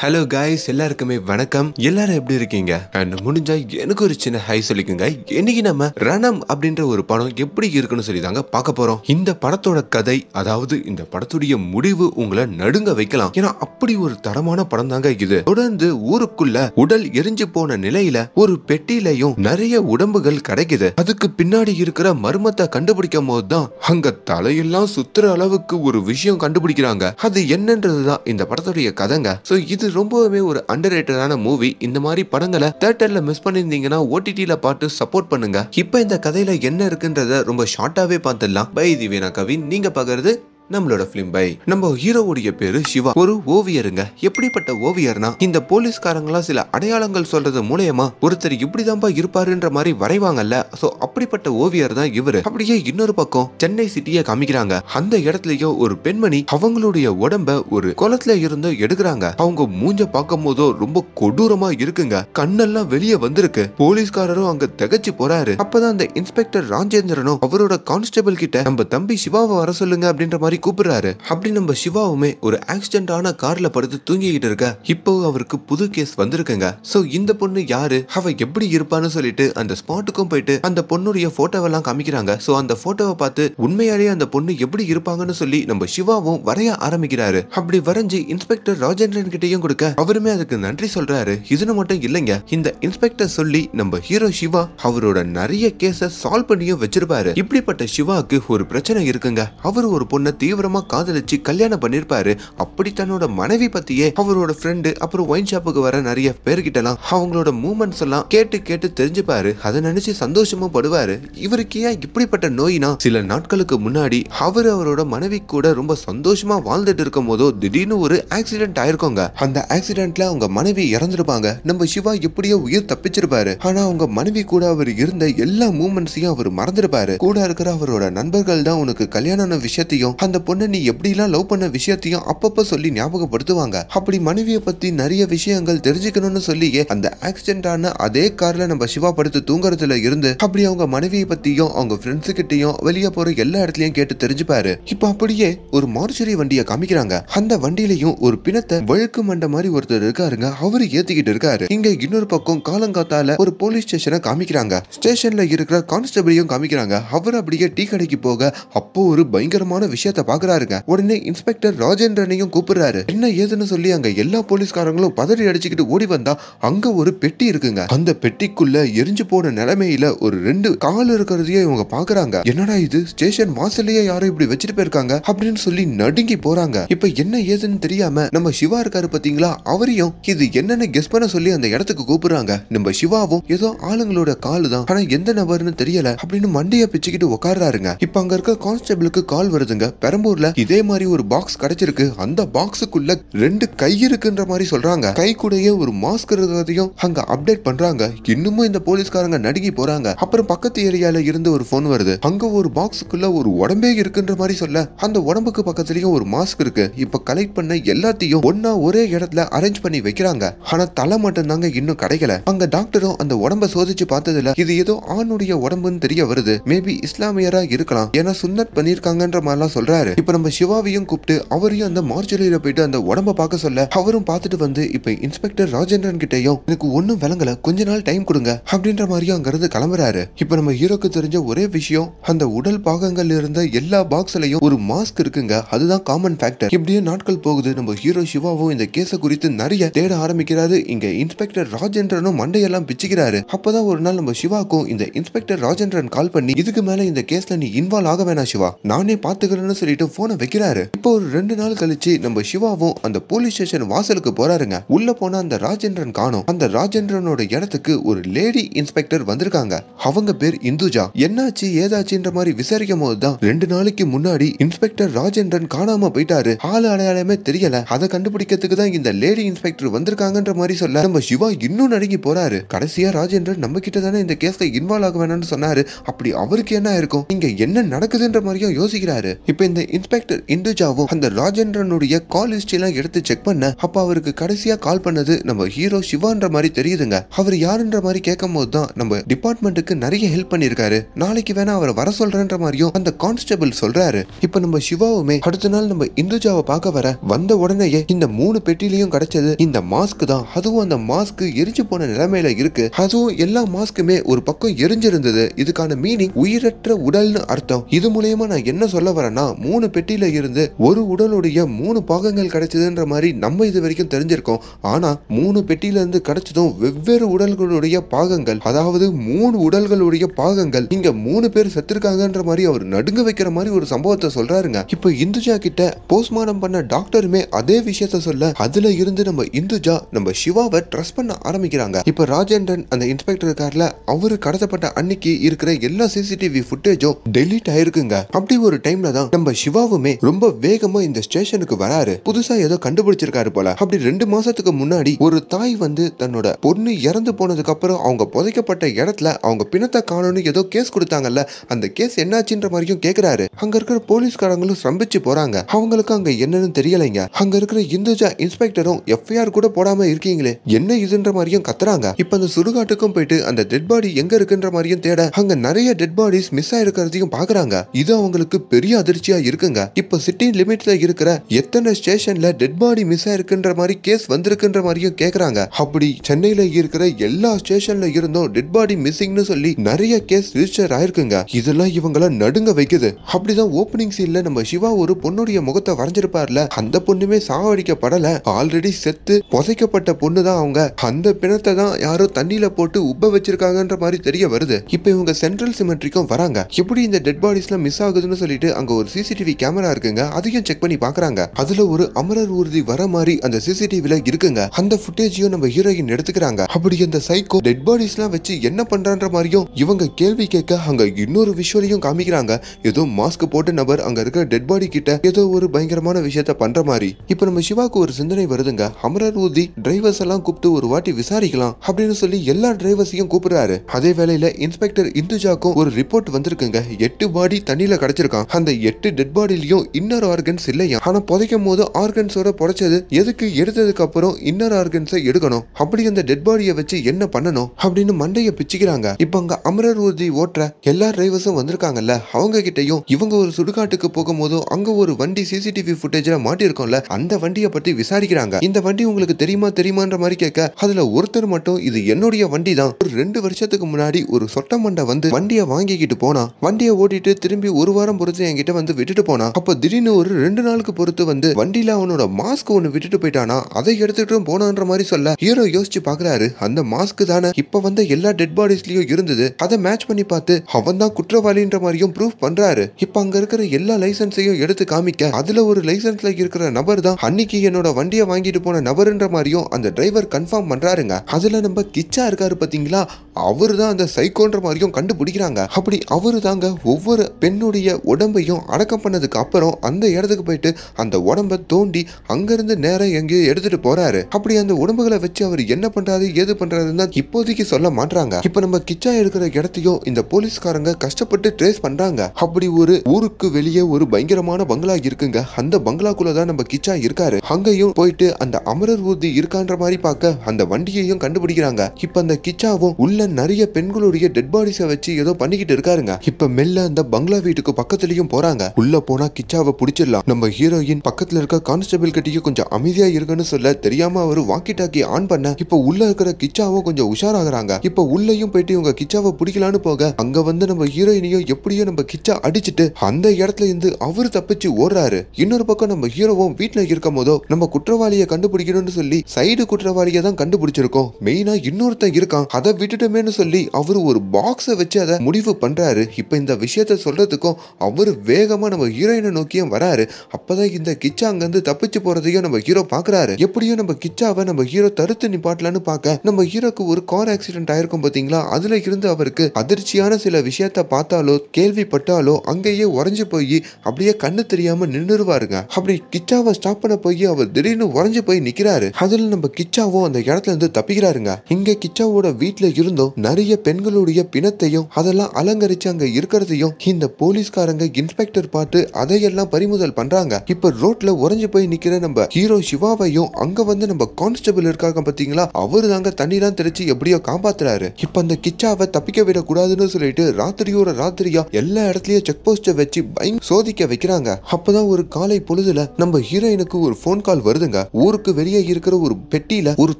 hello guys எல்லாருக்குமே வணக்கம் எல்லாரும் எப்படி இருக்கீங்க அண்ட் முடிஞ்சா எனக்கு ஒரு சின்ன ஹை சொல்லிக்கோங்க இன்னைக்கு நம்ம ரணம் அப்படின்ற ஒரு படம் எப்படி இருக்குன்னு சொல்லி தாங்க பார்க்க போறோம் இந்த படத்தோட கதை அதாவது இந்த படத்துடைய முடிவு உங்களை நடுங்க வைக்கலாம் ஏன்னா அப்படி ஒரு தரமான படம் தாங்க இது தொடர்ந்து ஊருக்குள்ள உடல் எரிஞ்சு போன நிலையில ஒரு பெட்டியிலையும் நிறைய உடம்புகள் கிடைக்குது அதுக்கு பின்னாடி இருக்கிற மர்மத்தை கண்டுபிடிக்கும் போதுதான் அங்க தலையெல்லாம் சுத்துற அளவுக்கு ஒரு விஷயம் கண்டுபிடிக்கிறாங்க அது என்னன்றதுதான் இந்த படத்துடைய கதைங்க சோ இது ரொம்பவே ரொம்பவுமே ஒரு அண்டர் ரேட்டடான மூவி இந்த மாதிரி படங்களை தேட்டர்ல மிஸ் பண்ணியிருந்தீங்கன்னா ஓடிடியில பார்த்து சப்போர்ட் பண்ணுங்க இப்போ இந்த கதையில என்ன இருக்குன்றத ரொம்ப ஷார்ட்டாவே பார்த்துடலாம் பை திவேனா கவின் நீங்க பாக்குறது நம்மளோட பிலிம் பை நம்ம ஹீரோவுடைய பேரு சிவா ஒரு ஓவியருங்க எப்படிப்பட்ட ஓவியர்னா இந்த போலீஸ்காரங்களா சில அடையாளங்கள் சொல்றது மூலயமா ஒருத்தர் இப்படிதான்பா இருப்பாருன்ற மாதிரி வரைவாங்கல்ல சோ அப்படிப்பட்ட ஓவியர் தான் இவரு அப்படியே இன்னொரு பக்கம் சென்னை சிட்டியை காமிக்கிறாங்க அந்த இடத்துலயோ ஒரு பெண்மணி அவங்களுடைய உடம்ப ஒரு குளத்துல இருந்து எடுக்கிறாங்க அவங்க மூஞ்ச பார்க்கும் போதோ ரொம்ப கொடூரமா இருக்குங்க கண்ணெல்லாம் வெளியே வந்திருக்கு போலீஸ்காரரும் அங்க திகச்சு போறாரு அப்பதான் அந்த இன்ஸ்பெக்டர் ராஜேந்திரனும் அவரோட கான்ஸ்டபிள் கிட்ட நம்ம தம்பி சிவாவை வர சொல்லுங்க அப்படின்ற மாதிரி சொல்லி கூப்பிடுறாரு அப்படி நம்ம சிவாவுமே ஒரு ஆக்சிடென்ட் ஆன கார்ல படுத்து தூங்கிக்கிட்டு இருக்க இப்போ அவருக்கு புது கேஸ் வந்திருக்குங்க சோ இந்த பொண்ணு யாரு அவ எப்படி இருப்பான்னு சொல்லிட்டு அந்த ஸ்பாட்டுக்கும் போயிட்டு அந்த பொண்ணுடைய போட்டோவெல்லாம் காமிக்கிறாங்க சோ அந்த போட்டோவை பார்த்து உண்மையாலேயே அந்த பொண்ணு எப்படி இருப்பாங்கன்னு சொல்லி நம்ம சிவாவும் வரைய ஆரம்பிக்கிறாரு அப்படி வரைஞ்சு இன்ஸ்பெக்டர் ராஜேந்திரன் கிட்டையும் கொடுக்க அவருமே அதுக்கு நன்றி சொல்றாரு இதுன்னு மட்டும் இல்லைங்க இந்த இன்ஸ்பெக்டர் சொல்லி நம்ம ஹீரோ சிவா அவரோட நிறைய கேஸ சால்வ் பண்ணியும் வச்சிருப்பாரு இப்படிப்பட்ட சிவாக்கு ஒரு பிரச்சனை இருக்குங்க அவர் ஒரு பொண்ணை தீவிரமா காதலிச்சு கல்யாணம் பண்ணிருப்பாரு அப்படி தன்னோட மனைவி பத்தியே அவரோட ஃப்ரெண்டு அப்புறம் ஒயின் ஷாப்புக்கு வர நிறைய பேர்கிட்ட எல்லாம் அவங்களோட மூமெண்ட்ஸ் எல்லாம் கேட்டு கேட்டு தெரிஞ்சுப்பாரு அதை நினைச்சு சந்தோஷமும் படுவாரு இவருக்கு ஏன் இப்படிப்பட்ட நோயினா சில நாட்களுக்கு முன்னாடி அவர் அவரோட மனைவி கூட ரொம்ப சந்தோஷமா வாழ்ந்துட்டு இருக்கும் போதோ திடீர்னு ஒரு ஆக்சிடென்ட் ஆயிருக்கோங்க அந்த ஆக்சிடென்ட்ல அவங்க மனைவி இறந்துருப்பாங்க நம்ம சிவா எப்படியோ உயிர் தப்பிச்சிருப்பாரு ஆனா அவங்க மனைவி கூட அவர் இருந்த எல்லா மூமெண்ட்ஸையும் அவர் மறந்துருப்பாரு கூட இருக்கிற அவரோட நண்பர்கள் தான் உனக்கு கல்யாணம் விஷயத்தையும் அந்த பொண்ணு பொண்ணை நீ எப்படிலாம் லவ் பண்ண விஷயத்தையும் அப்பப்போ சொல்லி ஞாபகப்படுத்துவாங்க அப்படி மனைவியை பத்தி நிறைய விஷயங்கள் தெரிஞ்சுக்கணும்னு சொல்லியே அந்த ஆக்சிடென்ட் ஆன அதே கார்ல நம்ம சிவா படுத்து தூங்குறதுல இருந்து அப்படி அவங்க மனைவியை பத்தியும் அவங்க ஃப்ரெண்ட்ஸ் கிட்டையும் வெளியே போற எல்லா இடத்துலயும் கேட்டு தெரிஞ்சுப்பாரு இப்ப அப்படியே ஒரு மார்ச்சரி வண்டியை காமிக்கிறாங்க அந்த வண்டியிலையும் ஒரு பிணத்தை வழுக்கு மண்ட மாதிரி ஒருத்தர் இருக்காருங்க அவரு ஏத்திக்கிட்டு இருக்காரு இங்க இன்னொரு பக்கம் காலங்காத்தால ஒரு போலீஸ் ஸ்டேஷனை காமிக்கிறாங்க ஸ்டேஷன்ல இருக்கிற கான்ஸ்டபிளையும் காமிக்கிறாங்க அவர் அப்படியே டீ கடைக்கு போக அப்போ ஒரு பயங்கரமான விஷயத்த பாக்குறாருங்க உடனே இன்ஸ்பெக்டர் ராஜேந்திரனையும் கூப்பிடுறாரு என்ன ஏதுன்னு சொல்லி அங்க எல்லா போலீஸ்காரங்களும் பதறி அடிச்சுக்கிட்டு ஓடி வந்தா அங்க ஒரு பெட்டி இருக்குங்க அந்த பெட்டிக்குள்ள எரிஞ்சு போன நிலைமையில ஒரு ரெண்டு கால் இருக்கிறதையே இவங்க பாக்குறாங்க என்னடா இது ஸ்டேஷன் வாசல்லையே யாரும் இப்படி வச்சுட்டு போயிருக்காங்க அப்படின்னு சொல்லி நடுங்கி போறாங்க இப்ப என்ன ஏதுன்னு தெரியாம நம்ம சிவா இருக்காரு பாத்தீங்களா அவரையும் இது என்னன்னு கெஸ் பண்ண சொல்லி அந்த இடத்துக்கு கூப்பிடுறாங்க நம்ம சிவாவும் ஏதோ ஆளுங்களோட கால் தான் ஆனா எந்த நபர்னு தெரியல அப்படின்னு மண்டைய பிச்சுக்கிட்டு உட்காடுறாருங்க இப்ப அங்க இருக்க கான்ஸ்டபிளுக்கு கால் வருதுங்க பெற பெரம்பூர்ல இதே மாதிரி ஒரு பாக்ஸ் கிடைச்சிருக்கு அந்த பாக்ஸுக்குள்ள ரெண்டு கை இருக்குன்ற மாதிரி சொல்றாங்க கை கூட ஒரு மாஸ்க் இருக்கிறதையும் அங்க அப்டேட் பண்றாங்க இன்னமும் இந்த போலீஸ்காரங்க நடுங்கி போறாங்க அப்புறம் பக்கத்து ஏரியால இருந்து ஒரு போன் வருது அங்க ஒரு பாக்ஸுக்குள்ள ஒரு உடம்பே இருக்குன்ற மாதிரி சொல்ல அந்த உடம்புக்கு பக்கத்துலயும் ஒரு மாஸ்க் இருக்கு இப்ப கலெக்ட் பண்ண எல்லாத்தையும் ஒன்னா ஒரே இடத்துல அரேஞ்ச் பண்ணி வைக்கிறாங்க ஆனா தலை மட்டும் தாங்க இன்னும் கிடைக்கல அங்க டாக்டரும் அந்த உடம்ப சோதிச்சு பார்த்ததுல இது ஏதோ ஆணுடைய உடம்புன்னு தெரிய வருது மேபி இஸ்லாமியரா இருக்கலாம் ஏன்னா சுன்னத் பண்ணிருக்காங்கன்ற மாதிரிலாம் சொல்ற சொல்றாரு இப்ப நம்ம சிவாவையும் கூப்பிட்டு அவரையும் அந்த மார்ச்சரியில போயிட்டு அந்த உடம்ப பார்க்க சொல்ல அவரும் பார்த்துட்டு வந்து இப்ப இன்ஸ்பெக்டர் ராஜேந்திரன் கிட்டயும் எனக்கு ஒன்னும் விளங்கல கொஞ்ச நாள் டைம் கொடுங்க அப்படின்ற மாதிரியும் அங்கிருந்து கிளம்புறாரு இப்ப நம்ம ஹீரோக்கு தெரிஞ்ச ஒரே விஷயம் அந்த உடல் பாகங்கள் இருந்த எல்லா பாக்ஸ்லயும் ஒரு மாஸ்க் இருக்குங்க அதுதான் காமன் ஃபேக்டர் இப்படியே நாட்கள் போகுது நம்ம ஹீரோ சிவாவும் இந்த கேஸ குறித்து நிறைய தேட ஆரம்பிக்கிறாரு இங்க இன்ஸ்பெக்டர் ராஜேந்திரனும் மண்டையெல்லாம் பிச்சுக்கிறாரு அப்பதான் ஒரு நாள் நம்ம சிவாக்கும் இந்த இன்ஸ்பெக்டர் ராஜேந்திரன் கால் பண்ணி இதுக்கு மேல இந்த கேஸ்ல நீ இன்வால்வ் ஆக வேணாம் சிவா நானே பாத்துக்கிறேன்னு சொல்லிட்டு போனை வைக்கிறாரு இப்போ ஒரு ரெண்டு நாள் கழிச்சு நம்ம சிவாவும் அந்த போலீஸ் ஸ்டேஷன் வாசலுக்கு போறாருங்க உள்ள போனா அந்த ராஜேந்திரன் காணும் அந்த ராஜேந்திரனோட இடத்துக்கு ஒரு லேடி இன்ஸ்பெக்டர் வந்திருக்காங்க அவங்க பேர் இந்துஜா என்னாச்சு ஏதாச்சுன்ற மாதிரி விசாரிக்கும் போதுதான் ரெண்டு நாளைக்கு முன்னாடி இன்ஸ்பெக்டர் ராஜேந்திரன் காணாம போயிட்டாரு ஆள் அடையாளமே தெரியல அதை கண்டுபிடிக்கிறதுக்கு தான் இந்த லேடி இன்ஸ்பெக்டர் வந்திருக்காங்கன்ற மாதிரி சொல்ல நம்ம சிவா இன்னும் நடுங்கி போறாரு கடைசியா ராஜேந்திரன் நம்ம கிட்ட தானே இந்த கேஸ்ல இன்வால்வ் ஆக வேணும்னு சொன்னாரு அப்படி அவருக்கு என்ன இருக்கும் இங்க என்ன நடக்குதுன்ற மாதிரியும் யோசிக்கிறாரு இப்ப இந்த இருந்த இன்ஸ்பெக்டர் இந்துஜாவும் அந்த ராஜேந்திரனுடைய கால் எல்லாம் எடுத்து செக் பண்ண அப்ப அவருக்கு கடைசியா கால் பண்ணது நம்ம ஹீரோ சிவான்ற மாதிரி தெரியுதுங்க அவர் யாருன்ற மாதிரி கேட்கும் போது தான் நம்ம டிபார்ட்மெண்ட்டுக்கு நிறைய ஹெல்ப் பண்ணிருக்காரு நாளைக்கு வேணா அவரை வர சொல்றேன்ற மாதிரியும் அந்த கான்ஸ்டபிள் சொல்றாரு இப்ப நம்ம சிவாவுமே அடுத்த நாள் நம்ம இந்துஜாவை பார்க்க வர வந்த உடனேயே இந்த மூணு பெட்டிலையும் கிடைச்சது இந்த மாஸ்க் தான் அதுவும் அந்த மாஸ்க் எரிஞ்சு போன நிலைமையில இருக்கு அதுவும் எல்லா மாஸ்க்குமே ஒரு பக்கம் எரிஞ்சிருந்தது இதுக்கான மீனிங் உயிரற்ற உடல்னு அர்த்தம் இது மூலயமா நான் என்ன சொல்ல வரேன்னா மூணு பெட்டியில இருந்து ஒரு உடலுடைய மூணு பாகங்கள் கிடைச்சதுன்ற மாதிரி நம்ம இது வரைக்கும் தெரிஞ்சிருக்கோம் ஆனா மூணு பெட்டியில இருந்து கிடைச்சதும் வெவ்வேறு உடல்களுடைய பாகங்கள் அதாவது மூணு உடல்களுடைய பாகங்கள் இங்க மூணு பேர் செத்துருக்காங்கன்ற மாதிரி அவர் நடுங்க வைக்கிற மாதிரி ஒரு சம்பவத்தை சொல்றாருங்க இப்ப இந்துஜா கிட்ட போஸ்ட்மார்டம் பண்ண டாக்டருமே அதே விஷயத்த சொல்ல அதுல இருந்து நம்ம இந்துஜா நம்ம சிவாவை ட்ரஸ்ட் பண்ண ஆரம்பிக்கிறாங்க இப்ப ராஜேந்திரன் அந்த இன்ஸ்பெக்டர் கார்ல அவரு கடத்தப்பட்ட அன்னைக்கு இருக்கிற எல்லா சிசிடிவி ஃபுட்டேஜும் டெலீட் ஆயிருக்குங்க அப்படி ஒரு டைம்ல தான் நம்ம சிவாவுமே ரொம்ப வேகமா இந்த ஸ்டேஷனுக்கு வராரு புதுசா ஏதோ கண்டுபிடிச்சிருக்காரு போல அப்படி ரெண்டு மாசத்துக்கு முன்னாடி ஒரு தாய் வந்து தன்னோட பொண்ணு இறந்து போனதுக்கு அப்புறம் அவங்க புதைக்கப்பட்ட இடத்துல அவங்க பிணத்தை காணும்னு ஏதோ கேஸ் கொடுத்தாங்கல்ல அந்த கேஸ் என்னாச்சுன்ற மாதிரியும் கேக்குறாரு அங்க இருக்கிற போலீஸ்காரங்களும் சம்பிச்சு போறாங்க அவங்களுக்கு அங்க என்னன்னு தெரியலைங்க அங்க இருக்கிற இந்துஜா இன்ஸ்பெக்டரும் எஃப்ஐஆர் கூட போடாம இருக்கீங்களே என்ன இதுன்ற மாதிரியும் கத்துறாங்க இப்ப அந்த சுடுகாட்டுக்கும் போயிட்டு அந்த டெட் பாடி எங்க இருக்குன்ற மாதிரியும் தேட அங்க நிறைய டெட் பாடிஸ் மிஸ் ஆயிருக்கிறதையும் பாக்குறாங்க இது அவங்களுக்கு பெரிய அதிர்ச்சியா இருக்குங்க இப்ப சிட்டி லிமிட்ல இருக்கிற எத்தனை ஸ்டேஷன்ல டெட் பாடி மிஸ் ஆயிருக்குன்ற மாதிரி கேஸ் வந்திருக்குன்ற மாதிரியும் கேக்குறாங்க அப்படி சென்னையில இருக்கிற எல்லா ஸ்டேஷன்ல இருந்தும் டெட் பாடி மிஸ்ஸிங்னு சொல்லி நிறைய கேஸ் ரிஜிஸ்டர் ஆயிருக்குங்க இதெல்லாம் இவங்கள நடுங்க வைக்குது அப்படிதான் ஓப்பனிங் சீன்ல நம்ம சிவா ஒரு பொண்ணுடைய முகத்தை வரைஞ்சிருப்பார்ல அந்த பொண்ணுமே சாவடிக்கப்படல ஆல்ரெடி செத்து புதைக்கப்பட்ட பொண்ணு தான் அவங்க அந்த பிணத்தை தான் யாரோ தண்ணியில போட்டு உப்ப வச்சிருக்காங்கன்ற மாதிரி தெரிய வருது இப்போ இவங்க சென்ட்ரல் சிமெட்ரிக்கும் வராங்க எப்படி இந்த டெட் எல்லாம் மிஸ் ஆகுதுன்னு சொல்லிட்டு அங்க ஒரு சிசி சிசிடிவி கேமரா இருக்குங்க அதையும் செக் பண்ணி பாக்குறாங்க அதுல ஒரு அமரர் ஊர்தி வர மாதிரி அந்த சிசிடிவில இருக்குங்க அந்த ஃபுட்டேஜையும் நம்ம ஹீரோயின் எடுத்துக்கிறாங்க அப்படி அந்த சைக்கோ டெட் பாடிஸ் எல்லாம் வச்சு என்ன பண்றான்ற மாதிரியும் இவங்க கேள்வி கேட்க அங்க இன்னொரு விஷயத்தையும் காமிக்கிறாங்க ஏதோ மாஸ்க் போட்டு நபர் அங்க இருக்கிற டெட் பாடி கிட்ட ஏதோ ஒரு பயங்கரமான விஷயத்த பண்ற மாதிரி இப்ப நம்ம சிவாக்கு ஒரு சிந்தனை வருதுங்க அமரர் ஊர்தி டிரைவர்ஸ் எல்லாம் கூப்பிட்டு ஒரு வாட்டி விசாரிக்கலாம் அப்படின்னு சொல்லி எல்லா டிரைவர்ஸையும் கூப்பிடுறாரு அதே வேலையில இன்ஸ்பெக்டர் இந்துஜாக்கும் ஒரு ரிப்போர்ட் வந்திருக்குங்க எட்டு பாடி தண்ணியில கிடைச்சிருக்கான் அந்த எட்டு டெட் டெட் பாடிலையும் இன்னர் ஆர்கன்ஸ் இல்லையா ஆனா புதைக்கும் போது ஆர்கன்ஸோட புடைச்சது எதுக்கு எடுத்ததுக்கு அப்புறம் இன்னர் ஆர்கன்ஸை எடுக்கணும் அப்படி அந்த டெட் பாடியை வச்சு என்ன பண்ணணும் அப்படின்னு மண்டைய பிச்சுக்கிறாங்க இப்ப அங்க அமரர் ஊர்தி ஓட்டுற எல்லா டிரைவர்ஸும் வந்திருக்காங்கல்ல அவங்க கிட்டையும் இவங்க ஒரு சுடுகாட்டுக்கு போகும்போதும் அங்க ஒரு வண்டி சிசிடிவி ஃபுட்டேஜ்ல மாட்டிருக்கோம்ல அந்த வண்டியை பத்தி விசாரிக்கிறாங்க இந்த வண்டி உங்களுக்கு தெரியுமா தெரியுமான்ற மாதிரி கேட்க அதுல ஒருத்தர் மட்டும் இது என்னுடைய வண்டி தான் ஒரு ரெண்டு வருஷத்துக்கு முன்னாடி ஒரு சொட்ட மண்டை வந்து வண்டியை வாங்கிக்கிட்டு போனா வண்டியை ஓட்டிட்டு திரும்பி ஒரு வாரம் பொறுத்து என்கிட்ட வந்து விட்டுட்டு போனா அப்போ திடீர்னு ஒரு ரெண்டு நாளுக்கு பொறுத்து வந்து வண்டியில அவனோட மாஸ்க் ஒண்ணு விட்டுட்டு போயிட்டானா அதை எடுத்துட்டும் போனான்ற மாதிரி சொல்ல ஹீரோ யோசிச்சு பாக்குறாரு அந்த மாஸ்க் தானே இப்ப வந்த எல்லா டெட் பாடிஸ்லயும் இருந்தது அதை மேட்ச் பண்ணி பார்த்து அவன் தான் குற்றவாளின்ற மாதிரியும் ப்ரூவ் பண்றாரு இப்ப அங்க இருக்கிற எல்லா லைசன்ஸையும் எடுத்து காமிக்க அதுல ஒரு லைசன்ஸ்ல இருக்கிற நபர் தான் அன்னைக்கு என்னோட வண்டியை வாங்கிட்டு போன நபருன்ற மாதிரியும் அந்த டிரைவர் கன்ஃபார்ம் பண்றாருங்க அதுல நம்ம கிச்சா இருக்காரு பாத்தீங்களா அவரு தான் அந்த சைக்கோன்ற மாதிரியும் கண்டுபிடிக்கிறாங்க அப்படி அவரு தாங்க ஒவ்வொரு பெண்ணுடைய உடம்பையும் அடக்கம் லாக்அப் பண்ணதுக்கு அப்புறம் அந்த இடத்துக்கு போயிட்டு அந்த உடம்ப தோண்டி அங்கிருந்து நேரம் எங்கேயோ எடுத்துட்டு போறாரு அப்படி அந்த உடம்புகளை வச்சு அவர் என்ன பண்றாரு ஏது பண்றாருன்னு இப்போதைக்கு சொல்ல மாட்டாங்க இப்ப நம்ம கிச்சா எடுக்கிற இடத்தையும் இந்த போலீஸ்காரங்க கஷ்டப்பட்டு ட்ரேஸ் பண்றாங்க அப்படி ஒரு ஊருக்கு வெளியே ஒரு பயங்கரமான பங்களா இருக்குங்க அந்த பங்களாக்குள்ள தான் நம்ம கிச்சா இருக்காரு அங்கேயும் போயிட்டு அந்த அமரர் ஊர்தி இருக்கான்ற மாதிரி பார்க்க அந்த வண்டியையும் கண்டுபிடிக்கிறாங்க இப்ப அந்த கிச்சாவும் உள்ள நிறைய பெண்களுடைய டெட் பாடிஸ வச்சு ஏதோ பண்ணிக்கிட்டு இருக்காருங்க இப்ப மெல்ல அந்த பங்களா வீட்டுக்கு பக்கத்துலயும் போறாங்க உள்ள போனா கிச்சாவை பிடிச்சிடலாம் நம்ம ஹீரோயின் பக்கத்துல இருக்க கான்ஸ்டபிள் கிட்டயே கொஞ்சம் அமைதியா இருக்குன்னு சொல்ல தெரியாம அவரு வாக்கி டாக்கி ஆன் பண்ண இப்ப உள்ள இருக்கிற கிச்சாவும் கொஞ்சம் உஷாராகிறாங்க இப்ப உள்ளயும் போயிட்டு இவங்க கிச்சாவை பிடிக்கலான்னு போக அங்க வந்து நம்ம ஹீரோயினையும் எப்படியோ நம்ம கிச்சா அடிச்சுட்டு அந்த இடத்துல இருந்து அவரு தப்பிச்சு ஓடுறாரு இன்னொரு பக்கம் நம்ம ஹீரோவும் வீட்டுல இருக்கும் போதோ நம்ம குற்றவாளியை கண்டுபிடிக்கணும்னு சொல்லி சைடு குற்றவாளியை தான் கண்டுபிடிச்சிருக்கோம் மெயினா இன்னொருத்தன் இருக்கான் அதை விட்டுட்டோமேனு சொல்லி அவரு ஒரு பாக்ஸை வச்சு அதை முடிவு பண்றாரு இப்ப இந்த விஷயத்த சொல்றதுக்கும் அவரு வேகமா நம்ம ஹீரோயினை நோக்கியும் வராரு அப்பதான் இந்த கிச்சா அங்கேருந்து தப்பிச்சு போறதையும் நம்ம ஹீரோ பாக்குறாரு எப்படியும் நம்ம கிச்சாவை நம்ம ஹீரோ தடுத்து நிப்பாட்டலான்னு பார்க்க நம்ம ஹீரோக்கு ஒரு கார் ஆக்சிடென்ட் ஆயிருக்கும் பாத்தீங்களா அதுல இருந்து அவருக்கு அதிர்ச்சியான சில விஷயத்த பார்த்தாலோ கேள்விப்பட்டாலோ அங்கேயே உறைஞ்சு போய் அப்படியே கண்ணு தெரியாம நின்றுருவாருங்க அப்படி கிச்சாவை ஸ்டாப் பண்ண போய் அவர் திடீர்னு உறைஞ்சு போய் நிக்கிறாரு அதுல நம்ம கிச்சாவும் அந்த இடத்துல இருந்து தப்பிக்கிறாருங்க இங்க கிச்சாவோட வீட்டுல இருந்தும் நிறைய பெண்களுடைய பிணத்தையும் அதெல்லாம் அலங்கரிச்சு அங்க இருக்கிறதையும் இந்த போலீஸ்காரங்க இன்ஸ்பெக்டர் பார்த்து பார்த்து அதையெல்லாம் பறிமுதல் பண்றாங்க இப்ப ரோட்ல உறைஞ்சு போய் நிக்கிற நம்ம ஹீரோ சிவாவையும் அங்க வந்து நம்ம கான்ஸ்டபிள் இருக்காங்க பாத்தீங்களா அவரு தாங்க எல்லாம் தெளிச்சு எப்படியோ காப்பாத்துறாரு இப்ப அந்த கிச்சாவை தப்பிக்க விட கூடாதுன்னு சொல்லிட்டு ராத்திரியோட ராத்திரியா எல்லா இடத்துலயும் செக் போஸ்ட வச்சு பயங்க சோதிக்க வைக்கிறாங்க அப்பதான் ஒரு காலை பொழுதுல நம்ம ஹீரோயினுக்கு ஒரு போன் கால் வருதுங்க ஊருக்கு வெளியே இருக்கிற ஒரு பெட்டியில ஒரு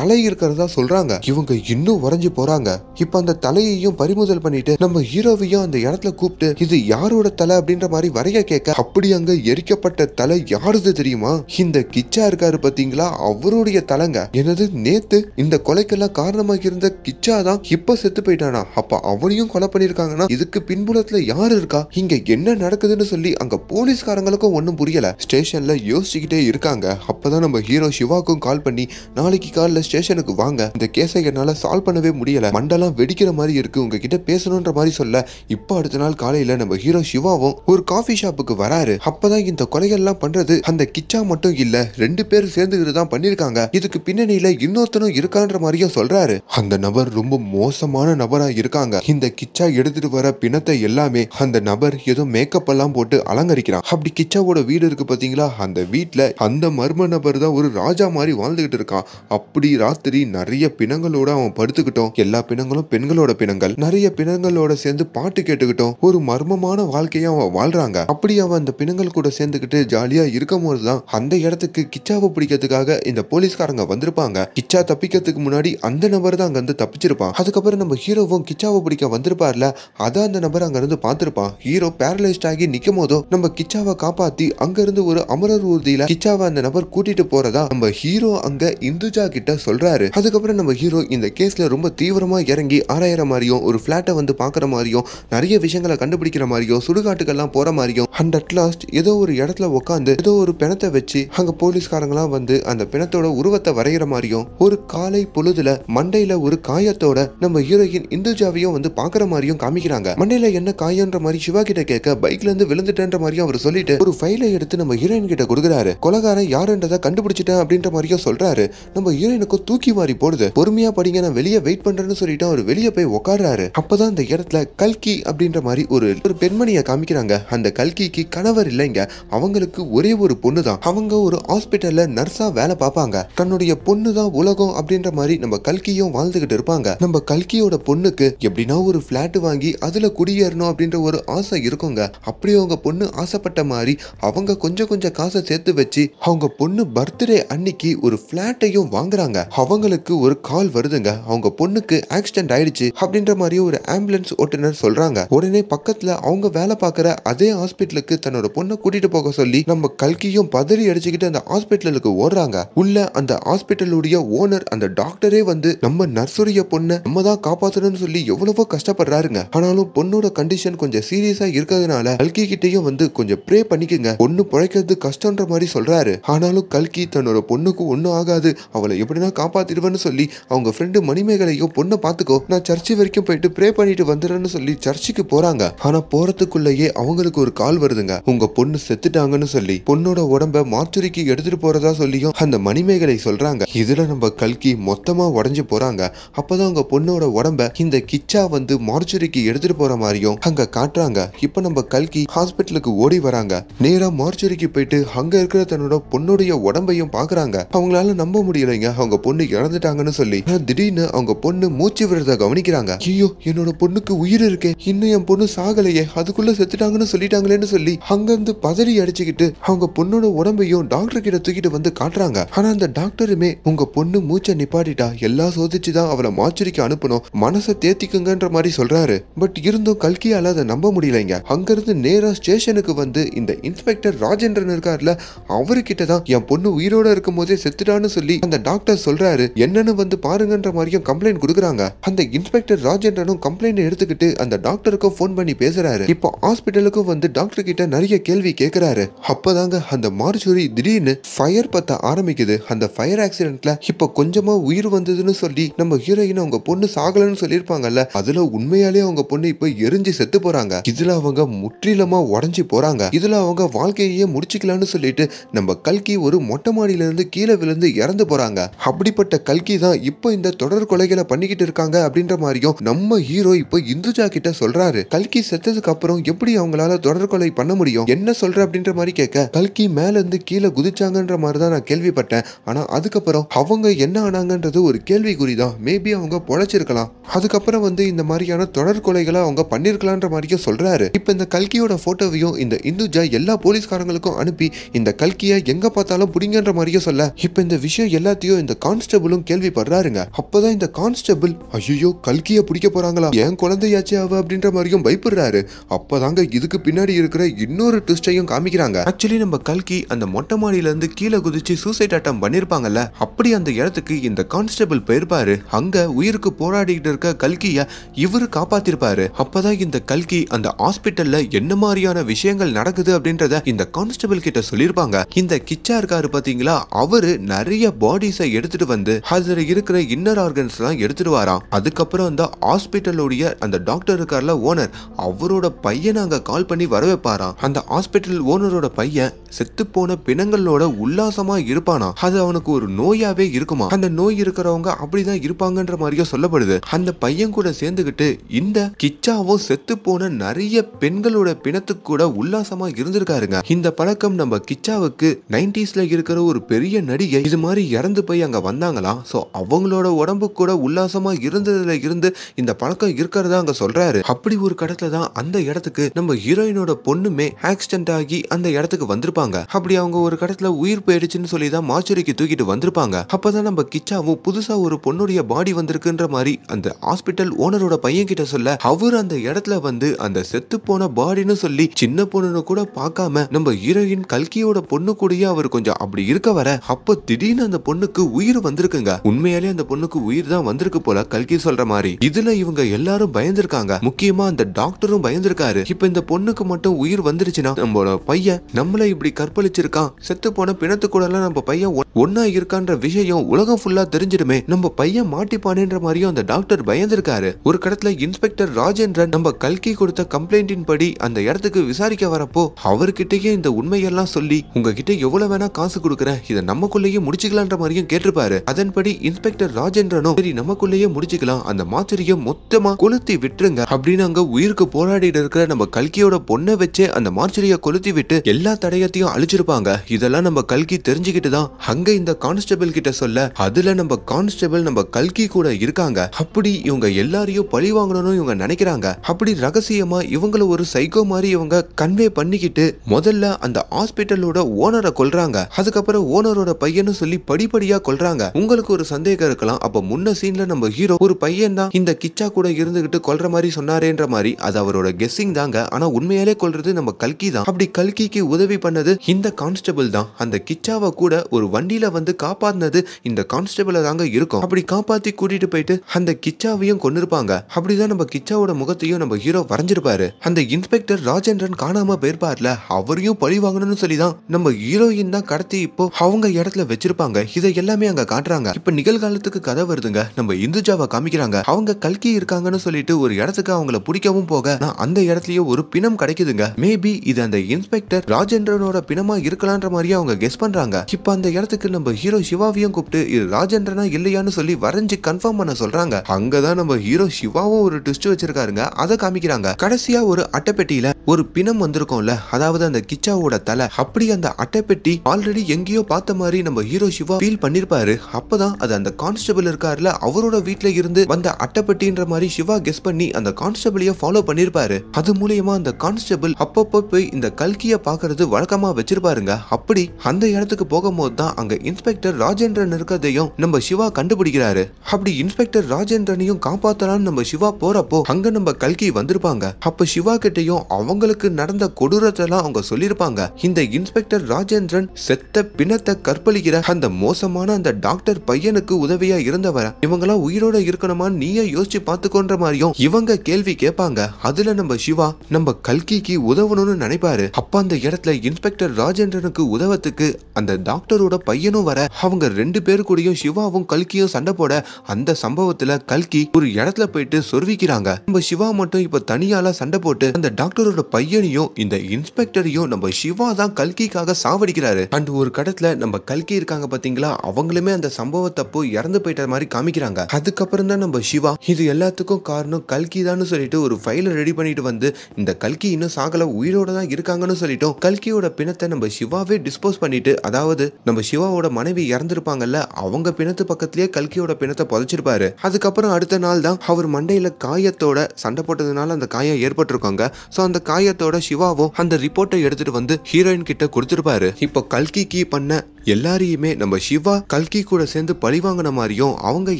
தலை இருக்கிறதா சொல்றாங்க இவங்க இன்னும் உறைஞ்சு போறாங்க இப்ப அந்த தலையையும் பறிமுதல் பண்ணிட்டு நம்ம ஹீரோவையும் அந்த இடத்துல கூப்பிட்டு இது யாரோட தலை அப்படின்ற மாதிரி வரைய கேட்க அப்படி அங்க எரிக்கப்பட்ட தலை யாருது தெரியுமா இந்த கிச்சா இருக்காரு பாத்தீங்களா அவருடைய தலைங்க எனது நேத்து இந்த கொலைக்கெல்லாம் காரணமாக இருந்த கிச்சா தான் இப்ப செத்து போயிட்டானா அப்ப அவனையும் கொலை பண்ணிருக்காங்கன்னா இதுக்கு பின்புலத்துல யாரு இருக்கா இங்க என்ன நடக்குதுன்னு சொல்லி அங்க போலீஸ்காரங்களுக்கும் ஒன்னும் புரியல ஸ்டேஷன்ல யோசிச்சுக்கிட்டே இருக்காங்க அப்பதான் நம்ம ஹீரோ சிவாக்கும் கால் பண்ணி நாளைக்கு காலைல ஸ்டேஷனுக்கு வாங்க இந்த கேஸை என்னால சால்வ் பண்ணவே முடியல மண்டலம் வெடிக்கிற மாதிரி இருக்கு உங்ககிட்ட பேசணுன்ற மாதிரி சொல்ல இப்ப அடுத்த நாள் காலையில நம்ம ஹீரோ சிவாவும் ஒரு காஃபி ஷாப் ஷாப்புக்கு வராரு அப்பதான் இந்த கொலைகள்லாம் பண்றது அந்த கிச்சா மட்டும் இல்ல ரெண்டு பேரும் சேர்ந்துகிட்டு தான் பண்ணிருக்காங்க இதுக்கு பின்னணியில இன்னொருத்தனும் இருக்கான்ற மாதிரியும் சொல்றாரு அந்த நபர் ரொம்ப மோசமான நபரா இருக்காங்க இந்த கிச்சா எடுத்துட்டு வர பிணத்தை எல்லாமே அந்த நபர் ஏதோ மேக்கப் எல்லாம் போட்டு அலங்கரிக்கிறான் அப்படி கிச்சாவோட வீடு இருக்கு பாத்தீங்களா அந்த வீட்டுல அந்த மர்ம நபர் தான் ஒரு ராஜா மாதிரி வாழ்ந்துகிட்டு இருக்கான் அப்படி ராத்திரி நிறைய பிணங்களோட அவன் படுத்துக்கிட்டோம் எல்லா பிணங்களும் பெண்களோட பிணங்கள் நிறைய பிணங்களோட சேர்ந்து பாட்டு கேட்டுக்கிட்டோம் ஒரு மர்மமான வாழ்க்கையை அவன் வாழ்றாங்க அப்படி இப்படி அவன் அந்த பிணங்கள் கூட சேர்ந்துக்கிட்டு ஜாலியாக இருக்கும் போது தான் அந்த இடத்துக்கு கிச்சாவை பிடிக்கிறதுக்காக இந்த போலீஸ்காரங்க வந்திருப்பாங்க கிச்சா தப்பிக்கிறதுக்கு முன்னாடி அந்த நபர் தான் அங்கேருந்து தப்பிச்சிருப்பான் அதுக்கப்புறம் நம்ம ஹீரோவும் கிச்சாவை பிடிக்க வந்திருப்பார்ல அதான் அந்த நபர் அங்கேருந்து பார்த்துருப்பான் ஹீரோ பேரலைஸ்ட் ஆகி நிற்கும் போதோ நம்ம கிச்சாவை காப்பாற்றி அங்கேருந்து ஒரு அமரர் ஊர்தியில் கிச்சாவை அந்த நபர் கூட்டிட்டு போறதா நம்ம ஹீரோ அங்க இந்துஜா கிட்ட சொல்றாரு அதுக்கப்புறம் நம்ம ஹீரோ இந்த கேஸ்ல ரொம்ப தீவிரமா இறங்கி ஆராயிற மாதிரியும் ஒரு பிளாட்டை வந்து பாக்குற மாதிரியும் நிறைய விஷயங்களை கண்டுபிடிக்கிற மாதிரியும் சுடுகாட்டுக்கெல்லாம் போற மாதிரியும் அண்ட் அட் லாஸ்ட் ஏதோ ஒரு இடத்துல உட்காந்து ஏதோ ஒரு பிணத்தை வச்சு அங்க போலீஸ்காரங்களாம் வந்து அந்த பிணத்தோட உருவத்தை வரைகிற மாதிரியும் ஒரு காலை பொழுதுல மண்டையில ஒரு காயத்தோட நம்ம ஹீரோயின் இந்துஜாவையும் வந்து பாக்குற மாதிரியும் காமிக்கிறாங்க மண்டையில என்ன காயன்ற மாதிரி சிவா கிட்ட கேட்க பைக்ல இருந்து விழுந்துட்டேன்ற மாதிரியும் அவர் சொல்லிட்டு ஒரு ஃபைலை எடுத்து நம்ம ஹீரோயின் கிட்ட கொடுக்குறாரு கொலகாரன் யாருன்றதை கண்டுபிடிச்சிட்டேன் அப்படின்ற மாதிரியும் சொல்றாரு நம்ம ஹீரோயினுக்கும் தூக்கி மாறி போடுது பொறுமையா படிங்க நான் வெளியே வெயிட் பண்றேன்னு சொல்லிட்டு அவர் வெளியே போய் உட்காடுறாரு அப்பதான் அந்த இடத்துல கல்கி அப்படின்ற மாதிரி ஒரு ஒரு பெண்மணியை காமிக்கிறாங்க அந்த கல்கி விக்கிக்கு கணவர் இல்லைங்க அவங்களுக்கு ஒரே ஒரு பொண்ணு தான் அவங்க ஒரு ஹாஸ்பிட்டல்ல நர்ஸா வேலை பார்ப்பாங்க தன்னுடைய பொண்ணு தான் உலகம் அப்படின்ற மாதிரி நம்ம கல்கியும் வாழ்ந்துகிட்டு இருப்பாங்க நம்ம கல்கியோட பொண்ணுக்கு எப்படின்னா ஒரு பிளாட் வாங்கி அதுல குடியேறணும் அப்படின்ற ஒரு ஆசை இருக்குங்க அப்படி அவங்க பொண்ணு ஆசைப்பட்ட மாதிரி அவங்க கொஞ்சம் கொஞ்சம் காசை சேர்த்து வச்சு அவங்க பொண்ணு பர்த்டே அன்னைக்கு ஒரு பிளாட்டையும் வாங்குறாங்க அவங்களுக்கு ஒரு கால் வருதுங்க அவங்க பொண்ணுக்கு ஆக்சிடென்ட் ஆயிடுச்சு அப்படின்ற மாதிரி ஒரு ஆம்புலன்ஸ் ஓட்டுநர் சொல்றாங்க உடனே பக்கத்துல அவங்க வேலை பார்க்குற அதே ஹாஸ்பிட்டல் ஹாஸ்பிட்டலுக்கு தன்னோட பொண்ணை கூட்டிட்டு போக சொல்லி நம்ம கல்கியும் பதறி அடிச்சுக்கிட்டு அந்த ஹாஸ்பிட்டலுக்கு ஓடுறாங்க உள்ள அந்த ஹாஸ்பிட்டலுடைய ஓனர் அந்த டாக்டரே வந்து நம்ம நர்ஸுடைய பொண்ணை நம்ம தான் காப்பாத்தணும்னு சொல்லி எவ்வளவோ கஷ்டப்படுறாருங்க ஆனாலும் பொண்ணோட கண்டிஷன் கொஞ்சம் சீரியஸா இருக்கிறதுனால கல்கி கிட்டையும் வந்து கொஞ்சம் ப்ரே பண்ணிக்கங்க பொண்ணு பிழைக்கிறது கஷ்டன்ற மாதிரி சொல்றாரு ஆனாலும் கல்கி தன்னோட பொண்ணுக்கு ஒன்றும் ஆகாது அவளை எப்படின்னா காப்பாத்திடுவேன்னு சொல்லி அவங்க ஃப்ரெண்டு மணிமேகலையும் பொண்ணை பார்த்துக்கோ நான் சர்ச்சு வரைக்கும் போயிட்டு ப்ரே பண்ணிட்டு வந்துடுறேன்னு சொல்லி சர்ச்சுக்கு போறாங்க ஆனா போறதுக்குள்ளேயே அவங்களுக்கு ஒரு கால் வருதுங்க உங்க பொண்ணு செத்துட்டாங்கன்னு சொல்லி பொண்ணோட உடம்ப மாற்றுரிக்கு எடுத்துட்டு போறதா சொல்லியும் அந்த மணிமேகலை சொல்றாங்க இதுல நம்ம கல்கி மொத்தமா உடஞ்சு போறாங்க அப்பதான் உங்க பொண்ணோட உடம்ப இந்த கிச்சா வந்து மார்ச்சுரிக்கு எடுத்துட்டு போற மாதிரியும் அங்க காட்டுறாங்க இப்ப நம்ம கல்கி ஹாஸ்பிட்டலுக்கு ஓடி வராங்க நேரா மார்ச்சுரிக்கு போயிட்டு அங்க இருக்கிற தன்னோட பொண்ணுடைய உடம்பையும் பாக்குறாங்க அவங்களால நம்ப முடியலைங்க அவங்க பொண்ணு இறந்துட்டாங்கன்னு சொல்லி திடீர்னு அவங்க பொண்ணு மூச்சு விடுறத கவனிக்கிறாங்க ஐயோ என்னோட பொண்ணுக்கு உயிர் இருக்கேன் இன்னும் என் பொண்ணு சாகலையே அதுக்குள்ள செத்துட்டாங்கன்னு சொல்லிட்டாங்களேன்னு சொல்லி அங்கிருந்து பதறி அடிச்சுக்கிட்டு அவங்க பொண்ணோட உடம்பையும் டாக்டர் கிட்ட தூக்கிட்டு வந்து காட்டுறாங்க ஆனா அந்த டாக்டருமே உங்க பொண்ணு மூச்சை நிப்பாட்டிட்டா எல்லாம் சோதிச்சுதான் அவளை மாச்சரிக்க அனுப்பணும் மனசை தேத்திக்குங்கன்ற மாதிரி சொல்றாரு பட் இருந்தும் கல்கியால அதை நம்ப முடியலைங்க அங்கிருந்து நேரா ஸ்டேஷனுக்கு வந்து இந்த இன்ஸ்பெக்டர் ராஜேந்திரன் இருக்கார்ல அவர்கிட்ட தான் என் பொண்ணு உயிரோட இருக்கும் போதே செத்துட்டான்னு சொல்லி அந்த டாக்டர் சொல்றாரு என்னன்னு வந்து பாருங்கன்ற மாதிரியும் கம்ப்ளைண்ட் கொடுக்குறாங்க அந்த இன்ஸ்பெக்டர் ராஜேந்திரனும் கம்ப்ளைண்ட் எடுத்துக்கிட்டு அந்த டாக்டருக்கும் ஃபோன் பண்ணி பேசுறாரு இப்போ ஹாஸ்பிட்டலுக்கும் வந்து டாக்டர் டாக்டர் கிட்ட நிறைய கேள்வி கேட்கிறாரு அப்பதாங்க அந்த மார்ச்சுரி திடீர்னு ஃபயர் பத்த ஆரம்பிக்குது அந்த ஃபயர் ஆக்சிடென்ட்ல இப்ப கொஞ்சமா உயிர் வந்ததுன்னு சொல்லி நம்ம ஹீரோயின் அவங்க பொண்ணு சாகலன்னு சொல்லியிருப்பாங்கல்ல அதுல உண்மையாலே அவங்க பொண்ணு இப்ப எரிஞ்சு செத்து போறாங்க இதுல அவங்க முற்றிலுமா உடஞ்சி போறாங்க இதுல அவங்க வாழ்க்கையே முடிச்சுக்கலாம்னு சொல்லிட்டு நம்ம கல்கி ஒரு மொட்டை மாடியில இருந்து கீழே விழுந்து இறந்து போறாங்க அப்படிப்பட்ட கல்கி தான் இப்போ இந்த தொடர் கொலைகளை பண்ணிக்கிட்டு இருக்காங்க அப்படின்ற மாதிரியும் நம்ம ஹீரோ இப்போ இந்துஜா கிட்ட சொல்றாரு கல்கி செத்ததுக்கு அப்புறம் எப்படி அவங்களால தொடர் கொலை தற்கொலை பண்ண முடியும் என்ன சொல்ற அப்படின்ற மாதிரி கேட்க கல்கி மேல இருந்து கீழே குதிச்சாங்கன்ற மாதிரி தான் நான் கேள்விப்பட்டேன் ஆனா அதுக்கப்புறம் அவங்க என்ன ஆனாங்கன்றது ஒரு கேள்விக்குறி தான் மேபி அவங்க பொழைச்சிருக்கலாம் அதுக்கப்புறம் வந்து இந்த மாதிரியான தொடர் கொலைகளை அவங்க பண்ணிருக்கலான்ற மாதிரியும் சொல்றாரு இப்ப இந்த கல்கியோட போட்டோவையும் இந்த இந்துஜா எல்லா போலீஸ்காரங்களுக்கும் அனுப்பி இந்த கல்கிய எங்க பார்த்தாலும் பிடிங்கன்ற மாதிரியும் சொல்ல இப்ப இந்த விஷயம் எல்லாத்தையும் இந்த கான்ஸ்டபிளும் கேள்விப்படுறாருங்க அப்பதான் இந்த கான்ஸ்டபிள் ஐயோ கல்கிய பிடிக்க போறாங்களா என் குழந்தையாச்சே அவ அப்படின்ற மாதிரியும் பயப்படுறாரு அப்பதாங்க இதுக்கு பின்னாடி இருக்கிற இருக்கிற இன்னொரு ட்விஸ்டையும் காமிக்கிறாங்க ஆக்சுவலி நம்ம கல்கி அந்த மொட்டை மாடியில இருந்து கீழே குதிச்சு சூசைட் அட்டம் பண்ணிருப்பாங்கல்ல அப்படி அந்த இடத்துக்கு இந்த கான்ஸ்டபிள் போயிருப்பாரு அங்க உயிருக்கு போராடிக்கிட்டு இருக்க கல்கிய இவரு காப்பாத்திருப்பாரு அப்பதான் இந்த கல்கி அந்த ஹாஸ்பிட்டல்ல என்ன மாதிரியான விஷயங்கள் நடக்குது அப்படின்றத இந்த கான்ஸ்டபிள் கிட்ட சொல்லியிருப்பாங்க இந்த கிச்சா இருக்காரு பாத்தீங்களா அவரு நிறைய பாடிஸை எடுத்துட்டு வந்து அதுல இருக்கிற இன்னர் ஆர்கன்ஸ் எல்லாம் எடுத்துட்டு வாராம் அதுக்கப்புறம் அந்த ஹாஸ்பிட்டலுடைய அந்த டாக்டர் இருக்கார்ல ஓனர் அவரோட பையனை அங்க கால் பண்ணி வர இருப்பாரா அந்த ஹாஸ்பிட்டல் ஓனரோட பையன் செத்து போன பிணங்களோட உல்லாசமா இருப்பானா அது அவனுக்கு ஒரு நோயாவே இருக்குமா அந்த நோய் இருக்கிறவங்க அப்படிதான் இருப்பாங்கன்ற மாதிரியோ சொல்லப்படுது அந்த பையன் கூட சேர்ந்துகிட்டு இந்த கிச்சாவோ செத்து போன நிறைய பெண்களோட பிணத்துக்கு கூட உல்லாசமா இருந்திருக்காருங்க இந்த பழக்கம் நம்ம கிச்சாவுக்கு நைன்டிஸ்ல இருக்கிற ஒரு பெரிய நடிகை இது மாதிரி இறந்து போய் அங்க வந்தாங்களாம் சோ அவங்களோட உடம்பு கூட உல்லாசமா இருந்ததுல இருந்து இந்த பழக்கம் இருக்கிறதா அங்க சொல்றாரு அப்படி ஒரு கடத்துல தான் அந்த இடத்துக்கு நம்ம ஹீரோயினோட பொண்ணுமே ஆக்சிடென்ட் ஆகி அந்த இடத்துக்கு வந்திருப்பாங்க அப்படி அவங்க ஒரு கடத்துல உயிர் போயிடுச்சுன்னு சொல்லி தான் மாச்சுரிக்கு தூக்கிட்டு வந்திருப்பாங்க அப்பதான் நம்ம கிச்சாவும் புதுசா ஒரு பொண்ணுடைய பாடி வந்திருக்குன்ற மாதிரி அந்த ஹாஸ்பிட்டல் ஓனரோட பையன் கிட்ட சொல்ல அவர் அந்த இடத்துல வந்து அந்த செத்து போன பாடின்னு சொல்லி சின்ன பொண்ணுன்னு கூட பார்க்காம நம்ம ஹீரோயின் கல்கியோட பொண்ணு கூடயே அவர் கொஞ்சம் அப்படி இருக்க வர அப்ப திடீர்னு அந்த பொண்ணுக்கு உயிர் வந்திருக்குங்க உண்மையாலே அந்த பொண்ணுக்கு உயிர் தான் வந்திருக்கு போல கல்கி சொல்ற மாதிரி இதுல இவங்க எல்லாரும் பயந்திருக்காங்க முக்கியமா அந்த டாக்டரும் பயந்திருக்காரு இப்ப இந்த பொண்ணுக்கு மட்டும் உயிர் வந்துருச்சுன்னா நம்மளோட பையன் நம்மளை இப்படி கற்பழிச்சிருக்கான் செத்து போன பிணத்து கூட எல்லாம் நம்ம பையன் ஒன்னா இருக்கான்ற விஷயம் உலகம் ஃபுல்லா தெரிஞ்சிடுமே நம்ம பையன் மாட்டிப்பானேன்ற மாதிரியும் அந்த டாக்டர் பயந்துருக்காரு ஒரு கடத்துல இன்ஸ்பெக்டர் ராஜேந்திரன் நம்ம கல்கி கொடுத்த கம்ப்ளைண்டின் படி அந்த இடத்துக்கு விசாரிக்க வரப்போ அவர்கிட்டயே இந்த உண்மையெல்லாம் சொல்லி உங்ககிட்ட எவ்வளவு வேணா காசு கொடுக்குறேன் இதை நமக்குள்ளேயே முடிச்சுக்கலான்ற மாதிரியும் கேட்டிருப்பாரு அதன்படி இன்ஸ்பெக்டர் ராஜேந்திரனும் சரி நமக்குள்ளேயே முடிச்சுக்கலாம் அந்த மாத்திரையை மொத்தமா கொளுத்தி விட்டுருங்க அப்படின்னு அங்க உயிருக்கு போராடிட்டு இருக்கிற நம்ம கல்கியோட பொண்ணை வச்சே அந்த மார்ச்சரிய கொளுத்தி விட்டு எல்லா தடயத்தையும் அழிச்சிருப்பாங்க இதெல்லாம் நம்ம கல்கி தெரிஞ்சுக்கிட்டு தான் அங்க இந்த கான்ஸ்டபிள் கிட்ட சொல்ல அதுல நம்ம கான்ஸ்டபிள் நம்ம கல்கி கூட இருக்காங்க அப்படி இவங்க எல்லாரையும் பழி வாங்கணும்னு இவங்க நினைக்கிறாங்க அப்படி ரகசியமா இவங்கள ஒரு சைக்கோ மாதிரி இவங்க கன்வே பண்ணிக்கிட்டு முதல்ல அந்த ஹாஸ்பிட்டலோட ஓனரை கொல்றாங்க அதுக்கப்புறம் ஓனரோட பையனும் சொல்லி படிப்படியா கொல்றாங்க உங்களுக்கு ஒரு சந்தேகம் இருக்கலாம் அப்ப முன்ன சீன்ல நம்ம ஹீரோ ஒரு பையன் தான் இந்த கிச்சா கூட இருந்துகிட்டு கொல்ற மாதிரி சொன்னாரேன்ற மாதிரி அது அவரோட கெஸ்ஸிங் தாங்க ஆனா உண்மையாலே கொல்ற பண்றது நம்ம கல்கி தான் அப்படி கல்கிக்கு உதவி பண்ணது இந்த கான்ஸ்டபிள் தான் அந்த கிச்சாவை கூட ஒரு வண்டியில வந்து காப்பாத்தினது இந்த கான்ஸ்டபிள தாங்க இருக்கும் அப்படி காப்பாத்தி கூட்டிட்டு போயிட்டு அந்த கிச்சாவையும் கொண்டிருப்பாங்க அப்படிதான் நம்ம கிச்சாவோட முகத்தையும் நம்ம ஹீரோ வரைஞ்சிருப்பாரு அந்த இன்ஸ்பெக்டர் ராஜேந்திரன் காணாம போயிருப்பார்ல அவரையும் பழி வாங்கணும்னு சொல்லிதான் நம்ம ஹீரோயின் தான் கடத்தி இப்போ அவங்க இடத்துல வச்சிருப்பாங்க இதை எல்லாமே அங்க காட்டுறாங்க இப்ப நிகழ்காலத்துக்கு கதை வருதுங்க நம்ம இந்துஜாவை காமிக்கிறாங்க அவங்க கல்கி இருக்காங்கன்னு சொல்லிட்டு ஒரு இடத்துக்கு அவங்கள பிடிக்கவும் போக அந்த இடத்துலயே ஒரு பிணம் கிடைக்குதுங்க மேபி இது அந்த இன்ஸ்பெக்டர் ராஜேந்திரனோட பிணமா இருக்கலான்ற மாதிரியே அவங்க கெஸ் பண்றாங்க இப்ப அந்த இடத்துக்கு நம்ம ஹீரோ சிவாவையும் கூப்பிட்டு இது ராஜேந்திரனா இல்லையான்னு சொல்லி வரைஞ்சு கன்ஃபார்ம் பண்ண சொல்றாங்க அங்கதான் நம்ம ஹீரோ சிவாவும் ஒரு ட்விஸ்ட் வச்சிருக்காருங்க அதை காமிக்கிறாங்க கடைசியா ஒரு அட்டைப்பெட்டியில ஒரு பிணம் வந்திருக்கோம்ல அதாவது அந்த கிச்சாவோட தலை அப்படி அந்த அட்டைப்பெட்டி ஆல்ரெடி எங்கேயோ பார்த்த மாதிரி நம்ம ஹீரோ சிவா ஃபீல் பண்ணிருப்பாரு அப்பதான் அது அந்த கான்ஸ்டபிள் இருக்காருல அவரோட வீட்டுல இருந்து வந்த அட்டைப்பெட்டின்ற மாதிரி சிவா கெஸ் பண்ணி அந்த கான்ஸ்டபிளையும் ஃபாலோ பண்ணிருப்பாரு அது மூலியமா அந்த கான்ஸ்டபிள் அப்பப்போ போய் இந்த கல்கியை பாக்குறது வழக்கமா வச்சிருப்பாருங்க அப்படி அந்த இடத்துக்கு போகும்போது தான் அங்க இன்ஸ்பெக்டர் ராஜேந்திரன் இருக்கிறதையும் நம்ம சிவா கண்டுபிடிக்கிறாரு அப்படி இன்ஸ்பெக்டர் ராஜேந்திரனையும் காப்பாத்தலாம்னு நம்ம சிவா போறப்போ அங்க நம்ம கல்கி வந்திருப்பாங்க அப்ப சிவா கிட்டையும் அவங்களுக்கு நடந்த கொடூரத்தை எல்லாம் அவங்க சொல்லியிருப்பாங்க இந்த இன்ஸ்பெக்டர் ராஜேந்திரன் செத்த பிணத்தை கற்பழிக்கிற அந்த மோசமான அந்த டாக்டர் பையனுக்கு உதவியா இருந்தவரை இவங்கெல்லாம் உயிரோட இருக்கணுமான்னு நீயே யோசிச்சு பாத்துக்கோன்ற மாதிரியும் இவங்க கேள்வி கேட்பாங்க அதுல நம்ம சிவா நம்ம கல்கிக்கு உதவணும்னு நினைப்பாரு அப்ப அந்த இடத்துல இன்ஸ்பெக்டர் ராஜேந்திரனுக்கு உதவத்துக்கு அந்த டாக்டரோட பையனும் வர அவங்க ரெண்டு பேரு கூடயும் சிவாவும் கல்கியும் சண்டை போட அந்த சம்பவத்துல கல்கி ஒரு இடத்துல போயிட்டு சொருவிக்கிறாங்க நம்ம சிவா மட்டும் இப்ப தனியால சண்டை போட்டு அந்த டாக்டரோட பையனையும் இந்த இன்ஸ்பெக்டரையும் நம்ம சிவா தான் கல்கிக்காக சாவடிக்கிறாரு அண்ட் ஒரு கடத்துல நம்ம கல்கி இருக்காங்க பாத்தீங்களா அவங்களுமே அந்த சம்பவத்தப்போ இறந்து போயிட்ட மாதிரி காமிக்கிறாங்க அதுக்கப்புறம் தான் நம்ம சிவா இது எல்லாத்துக்கும் காரணம் கல்கி தான் சொல்லிட்டு ஒரு ஃபைலை ரெடி பண்ணிட்டு வந்து இந்த கல்கி இன்னும் சாகல மக்களை உயிரோட தான் இருக்காங்கன்னு சொல்லிட்டோம் கல்கியோட பிணத்தை நம்ம சிவாவே டிஸ்போஸ் பண்ணிட்டு அதாவது நம்ம சிவாவோட மனைவி இறந்திருப்பாங்கல்ல அவங்க பிணத்து பக்கத்திலேயே கல்கியோட பிணத்தை புதைச்சிருப்பாரு அதுக்கப்புறம் அடுத்த நாள் தான் அவர் மண்டையில காயத்தோட சண்டை போட்டதுனால அந்த காயம் ஏற்பட்டிருக்காங்க ஸோ அந்த காயத்தோட சிவாவும் அந்த ரிப்போர்ட்டை எடுத்துட்டு வந்து ஹீரோயின் கிட்ட கொடுத்துருப்பாரு இப்போ கல்கி கீ பண்ண எல்லாரையுமே நம்ம சிவா கல்கி கூட சேர்ந்து பழி வாங்கின மாதிரியும் அவங்க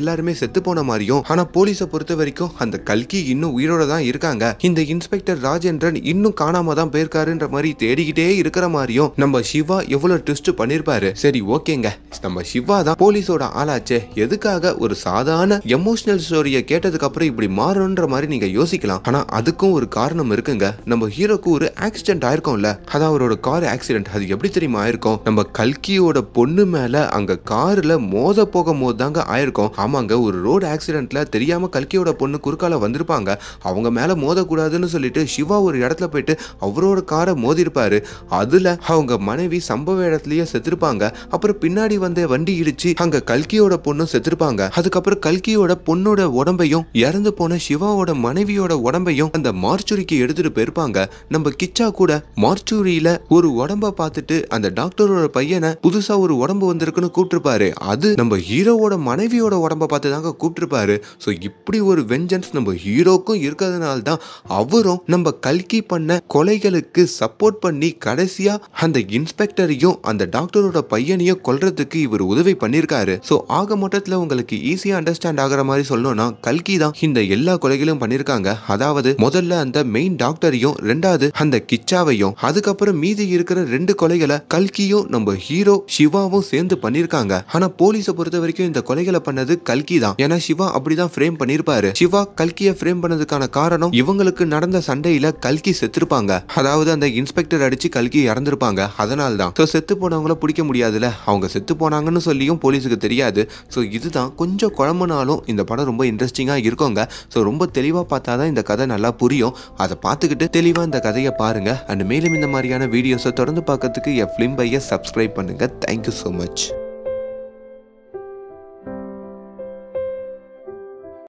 எல்லாருமே செத்து போன மாதிரியும் ஆனா போலீஸை பொறுத்த வரைக்கும் அந்த கல்கி இன்னும் உயிரோட தான் இருக்காங்க இந்த இன்ஸ்பெக்டர் ராஜேந்திரன் இன்னும் இன்னும் காணாம தான் போயிருக்காருன்ற மாதிரி தேடிக்கிட்டே இருக்கிற மாதிரியும் நம்ம சிவா எவ்வளவு ட்விஸ்ட் பண்ணிருப்பாரு சரி ஓகேங்க நம்ம சிவா தான் போலீஸோட ஆளாச்சே எதுக்காக ஒரு சாதாரண எமோஷனல் ஸ்டோரியை கேட்டதுக்கு அப்புறம் இப்படி மாறணுன்ற மாதிரி நீங்க யோசிக்கலாம் ஆனா அதுக்கும் ஒரு காரணம் இருக்குங்க நம்ம ஹீரோக்கு ஒரு ஆக்சிடென்ட் ஆயிருக்கும்ல அதான் அவரோட கார் ஆக்சிடென்ட் அது எப்படி தெரியுமா ஆயிருக்கும் நம்ம கல்கியோட பொண்ணு மேல அங்க கார்ல மோத போகும் போது தாங்க ஆயிருக்கும் ஆமாங்க ஒரு ரோடு ஆக்சிடென்ட்ல தெரியாம கல்கியோட பொண்ணு குறுக்கால வந்திருப்பாங்க அவங்க மேல மோதக்கூடாதுன்னு சொல்லிட்டு சிவா ஒரு இடத்துல போய் போயிட்டு அவரோட காரை மோதிருப்பாரு அதுல அவங்க மனைவி சம்பவ இடத்துலயே செத்துருப்பாங்க அப்புறம் பின்னாடி வந்த வண்டி இடிச்சு அங்க கல்கியோட பொண்ணும் செத்துருப்பாங்க அதுக்கப்புறம் கல்கியோட பொண்ணோட உடம்பையும் இறந்து போன சிவாவோட மனைவியோட உடம்பையும் அந்த மார்ச்சுரிக்கு எடுத்துட்டு போயிருப்பாங்க நம்ம கிச்சா கூட மார்ச்சுரியில ஒரு உடம்ப பார்த்துட்டு அந்த டாக்டரோட பையனை புதுசா ஒரு உடம்பு வந்திருக்குன்னு கூப்பிட்டுருப்பாரு அது நம்ம ஹீரோவோட மனைவியோட உடம்ப பார்த்து தாங்க கூப்பிட்டுருப்பாரு ஸோ இப்படி ஒரு வெஞ்சன்ஸ் நம்ம ஹீரோக்கும் இருக்கிறதுனால தான் அவரும் நம்ம கல்கி பண்ண பண்ண கொலைகளுக்கு சப்போர்ட் பண்ணி கடைசியா அந்த இன்ஸ்பெக்டரையும் அந்த டாக்டரோட பையனையும் கொல்றதுக்கு இவர் உதவி பண்ணிருக்காரு சோ ஆக மொத்தத்துல உங்களுக்கு ஈஸியா அண்டர்ஸ்டாண்ட் ஆகுற மாதிரி சொல்லணும்னா கல்கி தான் இந்த எல்லா கொலைகளும் பண்ணிருக்காங்க அதாவது முதல்ல அந்த மெயின் டாக்டரையும் ரெண்டாவது அந்த கிச்சாவையும் அதுக்கப்புறம் மீதி இருக்கிற ரெண்டு கொலைகளை கல்கியும் நம்ம ஹீரோ சிவாவும் சேர்ந்து பண்ணிருக்காங்க ஆனா போலீஸை பொறுத்த வரைக்கும் இந்த கொலைகளை பண்ணது கல்கி தான் ஏன்னா சிவா அப்படிதான் ஃப்ரேம் பண்ணிருப்பாரு சிவா கல்கியை ஃப்ரேம் பண்ணதுக்கான காரணம் இவங்களுக்கு நடந்த சண்டையில கல்கி செத்து செத்துருப்பாங்க அதாவது அந்த இன்ஸ்பெக்டர் அடிச்சு கல்கி இறந்துருப்பாங்க அதனால தான் ஸோ செத்து போனவங்கள பிடிக்க முடியாதுல்ல அவங்க செத்து போனாங்கன்னு சொல்லியும் போலீஸுக்கு தெரியாது ஸோ இதுதான் கொஞ்சம் குழம்புனாலும் இந்த படம் ரொம்ப இன்ட்ரெஸ்டிங்காக இருக்கோங்க ஸோ ரொம்ப தெளிவாக பார்த்தா தான் இந்த கதை நல்லா புரியும் அதை பார்த்துக்கிட்டு தெளிவாக இந்த கதையை பாருங்கள் அண்ட் மேலும் இந்த மாதிரியான வீடியோஸை தொடர்ந்து பார்க்கறதுக்கு என் ஃபிலிம் பையை சப்ஸ்கிரைப் பண்ணுங்கள் தேங்க்யூ ஸோ மச்